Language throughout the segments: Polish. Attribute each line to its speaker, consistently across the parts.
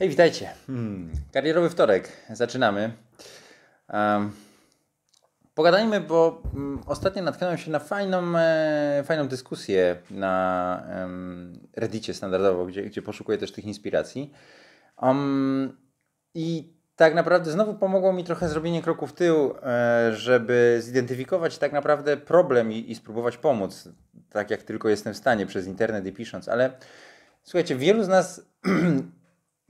Speaker 1: Hej, witajcie. Hmm. Karierowy wtorek. Zaczynamy. Um, pogadajmy, bo um, ostatnio natknąłem się na fajną, e, fajną dyskusję na um, Reddicie standardowo, gdzie, gdzie poszukuję też tych inspiracji. Um, I tak naprawdę znowu pomogło mi trochę zrobienie kroku w tył, e, żeby zidentyfikować tak naprawdę problem i, i spróbować pomóc, tak jak tylko jestem w stanie, przez internet i pisząc, ale słuchajcie, wielu z nas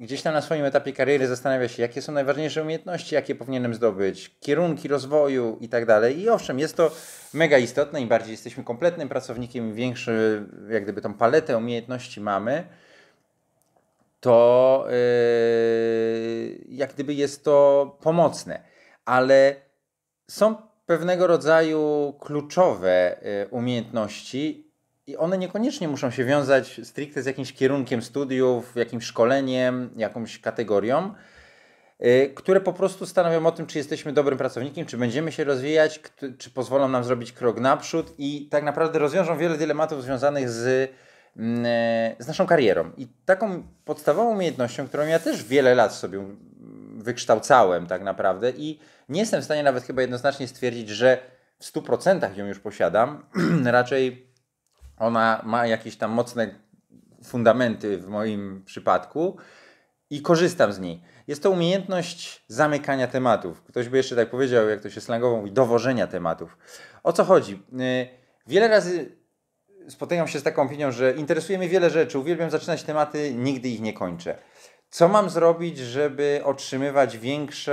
Speaker 1: gdzieś tam na swoim etapie kariery zastanawia się, jakie są najważniejsze umiejętności, jakie powinienem zdobyć, kierunki rozwoju i tak dalej. I owszem, jest to mega istotne, im bardziej jesteśmy kompletnym pracownikiem, im większy, jak gdyby tą paletę umiejętności mamy, to yy, jak gdyby jest to pomocne. Ale są pewnego rodzaju kluczowe yy, umiejętności, i one niekoniecznie muszą się wiązać stricte z jakimś kierunkiem studiów, jakimś szkoleniem, jakąś kategorią, y, które po prostu stanowią o tym, czy jesteśmy dobrym pracownikiem, czy będziemy się rozwijać, czy pozwolą nam zrobić krok naprzód i tak naprawdę rozwiążą wiele dylematów związanych z, mm, e, z naszą karierą. I taką podstawową umiejętnością, którą ja też wiele lat sobie wykształcałem tak naprawdę i nie jestem w stanie nawet chyba jednoznacznie stwierdzić, że w 100% ją już posiadam, raczej ona ma jakieś tam mocne fundamenty w moim przypadku i korzystam z niej. Jest to umiejętność zamykania tematów. Ktoś by jeszcze tak powiedział, jak to się slangowo mówi, dowożenia tematów. O co chodzi? Y, wiele razy spotykam się z taką opinią, że interesuje mnie wiele rzeczy, uwielbiam zaczynać tematy, nigdy ich nie kończę. Co mam zrobić, żeby otrzymywać większą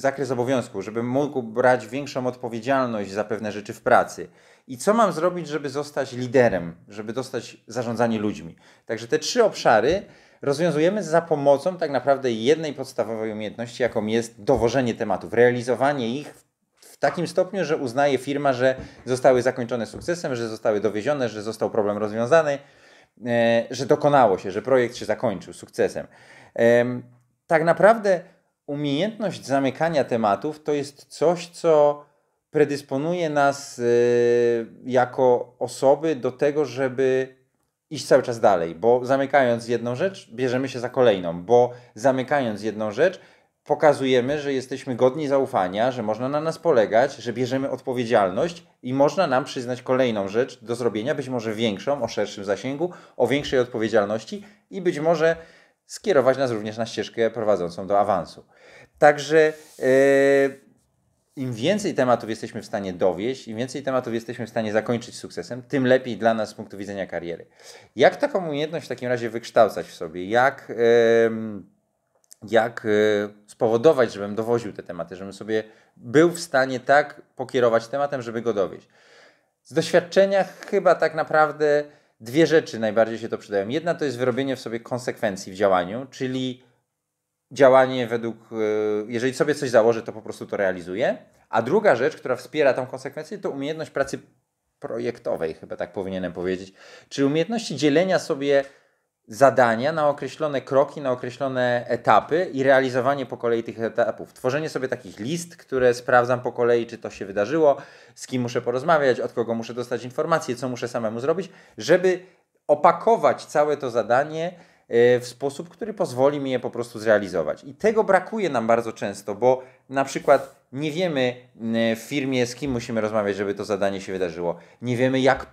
Speaker 1: zakres obowiązku, żebym mógł brać większą odpowiedzialność za pewne rzeczy w pracy. I co mam zrobić, żeby zostać liderem, żeby dostać zarządzanie ludźmi. Także te trzy obszary rozwiązujemy za pomocą tak naprawdę jednej podstawowej umiejętności, jaką jest dowożenie tematów, realizowanie ich w takim stopniu, że uznaje firma, że zostały zakończone sukcesem, że zostały dowiezione, że został problem rozwiązany, e, że dokonało się, że projekt się zakończył sukcesem. Tak naprawdę umiejętność zamykania tematów to jest coś, co predysponuje nas y, jako osoby do tego, żeby iść cały czas dalej, bo zamykając jedną rzecz, bierzemy się za kolejną, bo zamykając jedną rzecz, pokazujemy, że jesteśmy godni zaufania, że można na nas polegać, że bierzemy odpowiedzialność i można nam przyznać kolejną rzecz do zrobienia, być może większą, o szerszym zasięgu, o większej odpowiedzialności i być może skierować nas również na ścieżkę prowadzącą do awansu. Także yy, im więcej tematów jesteśmy w stanie dowieść, im więcej tematów jesteśmy w stanie zakończyć sukcesem, tym lepiej dla nas z punktu widzenia kariery. Jak taką umiejętność w takim razie wykształcać w sobie? Jak, jak e, spowodować, żebym dowoził te tematy, żebym sobie był w stanie tak pokierować tematem, żeby go dowieść? Z doświadczenia chyba tak naprawdę dwie rzeczy najbardziej się to przydają. Jedna to jest wyrobienie w sobie konsekwencji w działaniu, czyli działanie według, e, jeżeli sobie coś założę, to po prostu to realizuję. A druga rzecz, która wspiera tą konsekwencję, to umiejętność pracy projektowej, chyba tak powinienem powiedzieć, czyli umiejętności dzielenia sobie zadania na określone kroki, na określone etapy i realizowanie po kolei tych etapów. Tworzenie sobie takich list, które sprawdzam po kolei, czy to się wydarzyło, z kim muszę porozmawiać, od kogo muszę dostać informacje, co muszę samemu zrobić, żeby opakować całe to zadanie e, w sposób, który pozwoli mi je po prostu zrealizować. I tego brakuje nam bardzo często, bo na przykład nie wiemy w firmie, z kim musimy rozmawiać, żeby to zadanie się wydarzyło. Nie wiemy, jak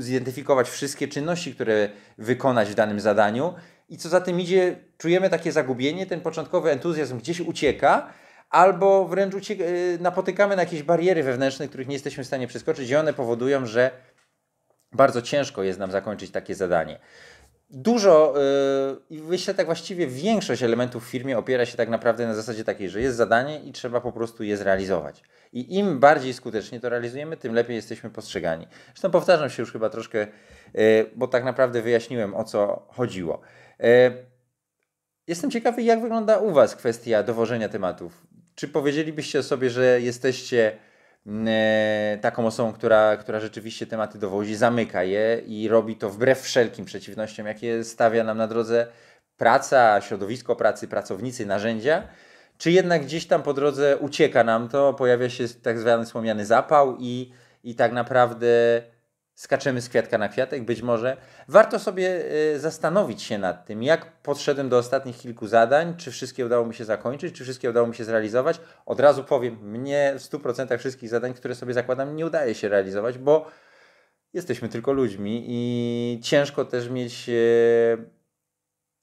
Speaker 1: zidentyfikować wszystkie czynności, które wykonać w danym zadaniu. I co za tym idzie, czujemy takie zagubienie, ten początkowy entuzjazm gdzieś ucieka, albo wręcz ucieka, y, napotykamy na jakieś bariery wewnętrzne, których nie jesteśmy w stanie przeskoczyć, i one powodują, że bardzo ciężko jest nam zakończyć takie zadanie dużo y, i yy, myślę tak właściwie większość elementów w firmie opiera się tak naprawdę na zasadzie takiej, że jest zadanie i trzeba po prostu je zrealizować. I im bardziej skutecznie to realizujemy, tym lepiej jesteśmy postrzegani. Zresztą powtarzam się już chyba troszkę, yy, bo tak naprawdę wyjaśniłem o co chodziło. Yy, jestem ciekawy, jak wygląda u Was kwestia dowożenia tematów. Czy powiedzielibyście sobie, że jesteście E, taką osobą, która, która rzeczywiście tematy dowozi, zamyka je i robi to wbrew wszelkim przeciwnościom, jakie stawia nam na drodze praca, środowisko pracy, pracownicy, narzędzia, czy jednak gdzieś tam po drodze ucieka nam to, pojawia się tak zwany wspomniany zapał i, i tak naprawdę skaczemy z kwiatka na kwiatek, być może warto sobie y, zastanowić się nad tym, jak podszedłem do ostatnich kilku zadań, czy wszystkie udało mi się zakończyć, czy wszystkie udało mi się zrealizować. Od razu powiem, mnie w 100% wszystkich zadań, które sobie zakładam, nie udaje się realizować, bo jesteśmy tylko ludźmi i ciężko też mieć y,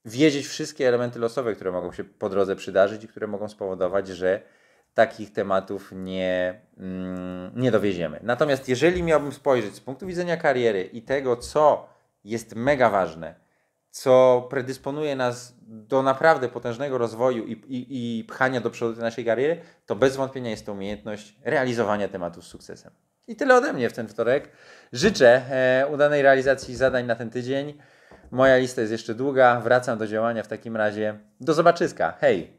Speaker 1: wiedzieć wszystkie elementy losowe, które mogą się po drodze przydarzyć i które mogą spowodować, że takich tematów nie, mm, nie dowieziemy. Natomiast jeżeli miałbym spojrzeć z punktu widzenia kariery i tego, co jest mega ważne, co predysponuje nas do naprawdę potężnego rozwoju i, i, i pchania do przodu naszej kariery, to bez wątpienia jest to umiejętność realizowania tematów z sukcesem. I tyle ode mnie w ten wtorek. Życzę e, udanej realizacji zadań na ten tydzień. Moja lista jest jeszcze długa. Wracam do działania w takim razie. Do zobaczyska. Hej!